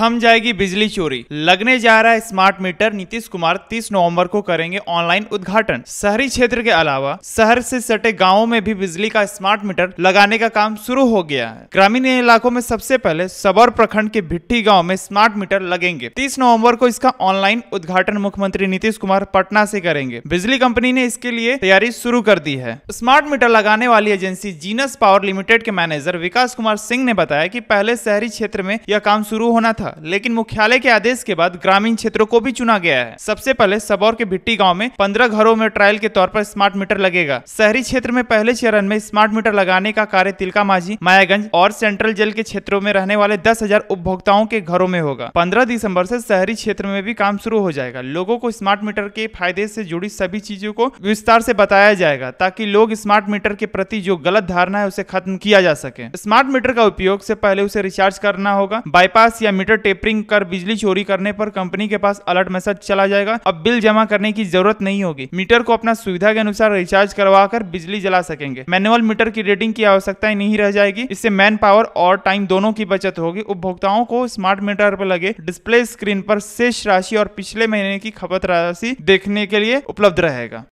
थम जाएगी बिजली चोरी लगने जा रहा है स्मार्ट मीटर नीतीश कुमार 30 नवंबर को करेंगे ऑनलाइन उद्घाटन शहरी क्षेत्र के अलावा शहर से सटे गाँव में भी बिजली का स्मार्ट मीटर लगाने का काम शुरू हो गया है ग्रामीण इलाकों में सबसे पहले सबौर प्रखंड के भिट्टी गाँव में स्मार्ट मीटर लगेंगे तीस नवम्बर को इसका ऑनलाइन उद्घाटन मुख्यमंत्री नीतीश कुमार पटना ऐसी करेंगे बिजली कंपनी ने इसके लिए तैयारी शुरू कर दी है स्मार्ट मीटर लगाने वाली एजेंसी जीनस पावर लिमिटेड के मैनेजर विकास कुमार सिंह ने बताया की पहले शहरी क्षेत्र में यह काम शुरू होना था था लेकिन मुख्यालय के आदेश के बाद ग्रामीण क्षेत्रों को भी चुना गया है सबसे पहले सबौर के भिट्टी गाँव में पंद्रह घरों में ट्रायल के तौर पर स्मार्ट मीटर लगेगा शहरी क्षेत्र में पहले चरण में स्मार्ट मीटर लगाने का कार्य तिलका माझी मायागंज और सेंट्रल जेल के क्षेत्रों में रहने वाले दस हजार उपभोक्ताओं के घरों में होगा पंद्रह दिसंबर ऐसी शहरी क्षेत्र में भी काम शुरू हो जाएगा लोगों को स्मार्ट मीटर के फायदे से जुड़ी सभी चीजों को विस्तार से बताया जाएगा ताकि लोग स्मार्ट मीटर के प्रति जो गलत धारणा है उसे खत्म किया जा सके स्मार्ट मीटर का उपयोग से पहले उसे रिचार्ज करना होगा बाईपास या मीटर टेपरिंग कर बिजली चोरी करने पर कंपनी के पास अलर्ट मैसेज चला जाएगा अब बिल जमा करने की जरूरत नहीं होगी मीटर को अपना सुविधा के अनुसार रिचार्ज करवा कर बिजली जला सकेंगे मैनुअल मीटर की रेटिंग की आवश्यकता नहीं रह जाएगी इससे मैन पावर और टाइम दोनों की बचत होगी उपभोक्ताओं को स्मार्ट मीटर पर लगे डिस्प्ले स्क्रीन पर शेष राशि और पिछले महीने की खपत राशि देखने के लिए उपलब्ध रहेगा